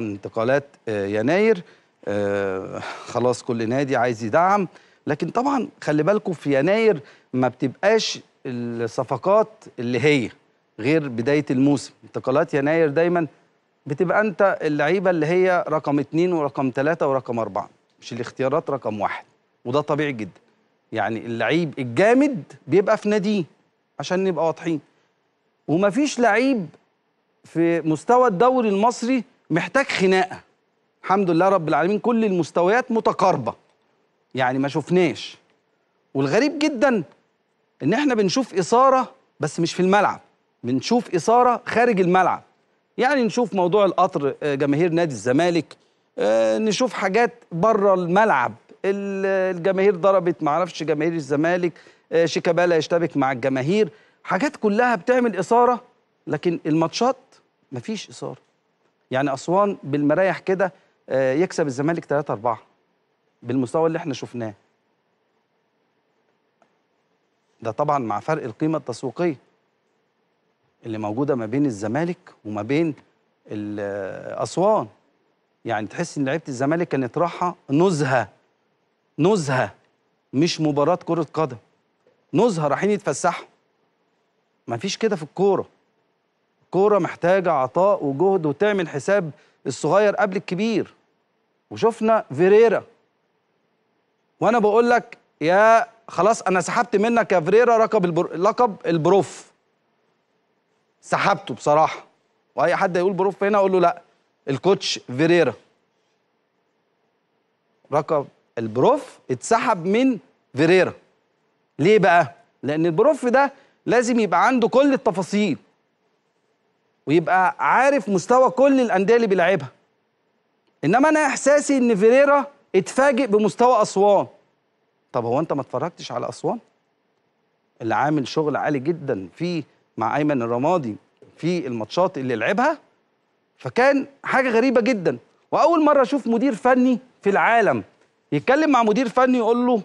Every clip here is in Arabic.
انتقالات آه، يناير آه، خلاص كل نادي عايز يدعم لكن طبعا خلي بالكم في يناير ما بتبقاش الصفقات اللي هي غير بدايه الموسم انتقالات يناير دايما بتبقى انت اللعيبه اللي هي رقم اتنين ورقم ثلاثة ورقم أربعة مش الاختيارات رقم واحد وده طبيعي جدا يعني اللعيب الجامد بيبقى في ناديه عشان نبقى واضحين ومفيش لعيب في مستوى الدوري المصري محتاج خناقه الحمد لله رب العالمين كل المستويات متقاربه يعني ما شفناش والغريب جدا ان احنا بنشوف اثاره بس مش في الملعب بنشوف اثاره خارج الملعب يعني نشوف موضوع القطر آه، جماهير نادي الزمالك آه، نشوف حاجات بره الملعب الجماهير ضربت معرفش جماهير الزمالك آه، شيكابالا يشتبك مع الجماهير حاجات كلها بتعمل اثاره لكن الماتشات مفيش اثاره يعني اسوان بالمرايح كده آه، يكسب الزمالك 3 4 بالمستوى اللي احنا شفناه ده طبعا مع فرق القيمه التسويقيه اللي موجوده ما بين الزمالك وما بين آه، اسوان يعني تحس ان لعيبه الزمالك كانت راحه نزهه نزهه مش مباراه كره قدم نزهه رايحين يتفسحوا مفيش كده في الكوره الكوره محتاجه عطاء وجهد وتعمل حساب الصغير قبل الكبير وشفنا فيريرا وانا بقول لك يا خلاص انا سحبت منك يا فيريرا لقب البر... لقب البروف سحبته بصراحه واي حد يقول بروف هنا اقول له لا الكوتش فيريرا لقب البروف اتسحب من فيريرا ليه بقى لان البروف ده لازم يبقى عنده كل التفاصيل ويبقى عارف مستوى كل الانديه اللي بيلعبها انما انا احساسي ان فيريرا اتفاجئ بمستوى اسوان طب هو انت ما اتفرجتش على اسوان اللي عامل شغل عالي جدا في مع ايمن الرمادي في الماتشات اللي لعبها فكان حاجه غريبه جدا واول مره اشوف مدير فني في العالم يتكلم مع مدير فني يقول له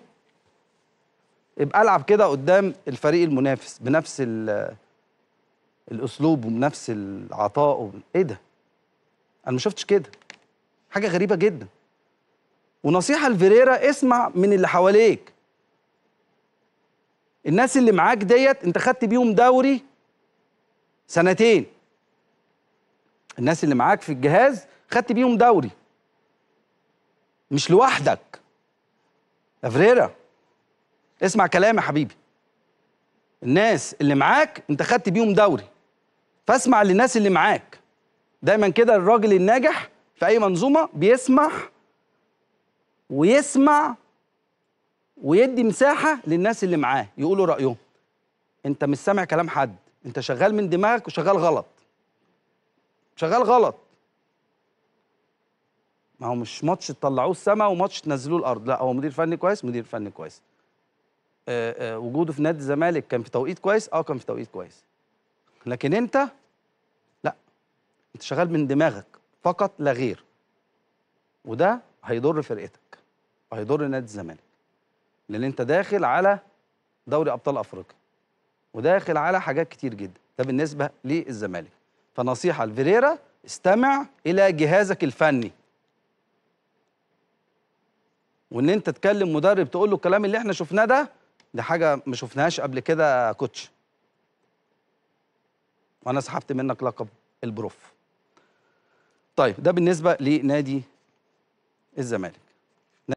ابقى العب كده قدام الفريق المنافس بنفس الاسلوب وبنفس العطاء وب... ايه ده انا ما شفتش كده حاجه غريبه جدا ونصيحه لفيريرا اسمع من اللي حواليك الناس اللي معاك ديت انت خدت بيهم دوري سنتين الناس اللي معاك في الجهاز خدت بيهم دوري مش لوحدك يا فريرا اسمع كلامي يا حبيبي الناس اللي معاك انت خدت بيهم دوري فاسمع للناس اللي معاك دايما كده الراجل الناجح في اي منظومه بيسمع ويسمع ويدي مساحه للناس اللي معاه يقولوا رايهم انت مش سامع كلام حد انت شغال من دماغك وشغال غلط شغال غلط ما هو مش ماتش تطلعوه السما وماتش تنزلوه الارض لا هو مدير فني كويس مدير فني كويس أه أه وجوده في نادي الزمالك كان في توقيت كويس اه كان في توقيت كويس لكن انت انت شغال من دماغك فقط لا غير وده هيضر فرقتك وهيضر نادي الزمالك لان انت داخل على دوري ابطال افريقيا وداخل على حاجات كتير جدا ده بالنسبه للزمالك فنصيحه لفيريرا استمع الى جهازك الفني وان انت تكلم مدرب تقول له الكلام اللي احنا شفناه ده دي حاجه ما شفناهاش قبل كده كوتش وانا سحبت منك لقب البروف طيب ده بالنسبه لنادي الزمالك